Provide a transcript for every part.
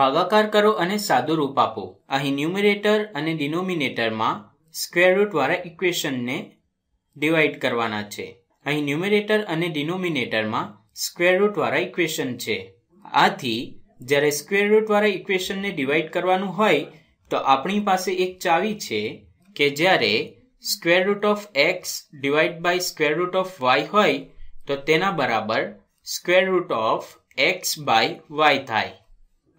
ભાગાકાર કરો અને સાદું રૂપ આપો અહીં ન્યુમિરેટર અને ડિનોમિનેટરમાં સ્ક્વેર રૂટવાળા ઇક્વેશનને ડિવાઈડ કરવાના છે અહીં ન્યુમિરેટર અને ડિનોમિનેટરમાં સ્ક્વેર વાળા ઇક્વેશન છે આથી જ્યારે સ્ક્વેર રૂટવાળા ઇક્વેશનને ડિવાઈડ કરવાનું હોય તો આપણી પાસે એક ચાવી છે કે જ્યારે square root of x divide by square root of y હોય તો તેના બરાબર square root of x by y થાય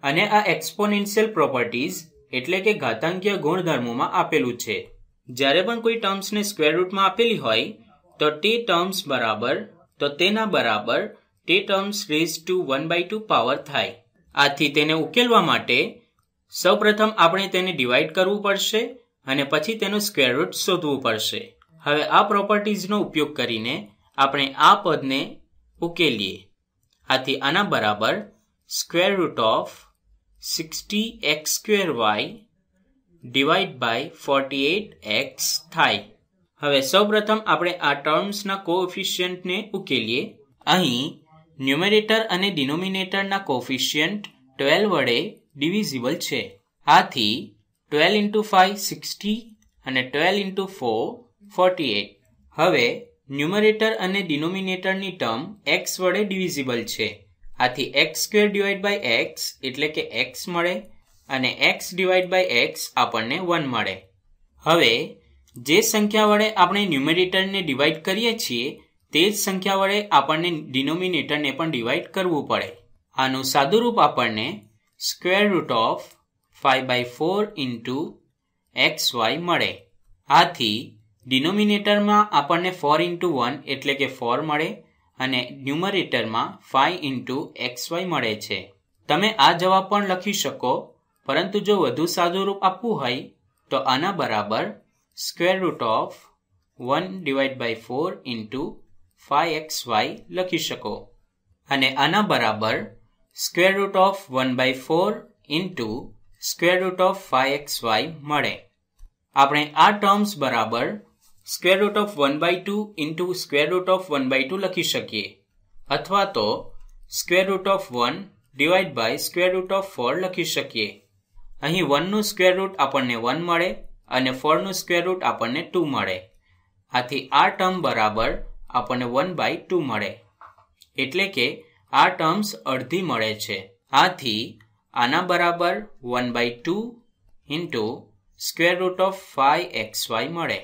અને આ એક્સપોનેન્શિયલ પ્રોપર્ટીઝ એટલે કે ઘાતાંકીય ગુણધર્મોમાં આપેલું છે જ્યારે પણ કોઈ ટર્મ્સને સ્ક્વેર રૂટમાં આપેલી હોય તો તે ટર્મ્સ બરાબર તો તેના બરાબર તે terms raise to one by two power થાય આથી તેને ઉકેલવા માટે સૌપ્રથમ આપણે તેને ડિવાઈડ કરવું પડશે અને પછી તેનું સ્ક્વેર રૂટ શોધવું પડશે હવે આ પ્રોપર્ટીઝનો ઉપયોગ કરીને આપણે આ પદને ઉકેલીએ આથી આના બરાબર square root of sixty x square y divide by forty eight x થાય હવે સૌપ્રથમ આપણે આ ટર્મ્સના કોફિશિયન્ટને ઉકેલીએ અહીં ન્યુમેરેટર અને ડિનોમિનેટરના કોફિશિયન્ટ ટ્વેલ્વ વડે ડિવિઝિબલ છે આથી ટ્વેલ્વ ઇન્ટુ ફાઈવ સિક્સટી અને twelve into four forty eight હવે ન્યુમરેટર અને ડિનોમિનેટરની ટર્મ એક્સ વડે ડિવિઝિબલ છે આથી x square divide by x એટલે કે એક્સ મળે અને એક્સ ડિવાઈડ બાય એક્સ આપણને વન મળે હવે જે સંખ્યા વડે આપણે ન્યુમેરેટરને ડિવાઈડ કરીએ છીએ તે જ સંખ્યા વડે આપણને ડિનોમિનેટરને પણ ડિવાઈડ કરવું પડે આનું સાદુરૂપ આપણને square root of five by four into x y મળે આથી ડિનોમિનેટરમાં આપણને ફોર ઇન્ટુ વન એટલે કે ફોર મળે અને ન્યુમરેટરમાં ફાઈ ઇન્ટુ એક્સ વાય મળે છે તમે આ જવાબ પણ લખી શકો પરંતુ જો વધુ સાદું રૂપ આપવું હોય તો આના બરાબર square root of one divide by four into five x y લખી શકો અને આના બરાબર square root of one by four into square root of five x y મળે આપણે આ ટર્મ્સ બરાબર square root of one by two into square root of one by two લખી શકીએ અથવા તો square root of one divide by square root of four લખી શકીએ અહીં વનનું સ્ક્વેર રૂટ આપણને વન મળે અને ફોરનું સ્કવેર રૂટ આપણને ટુ મળે આથી આ ટર્મ બરાબર આપણને વન બાય ટુ મળે એટલે કે આ ટર્મ્સ અડધી મળે છે આથી આના બરાબર one by two into square root of five x y મળે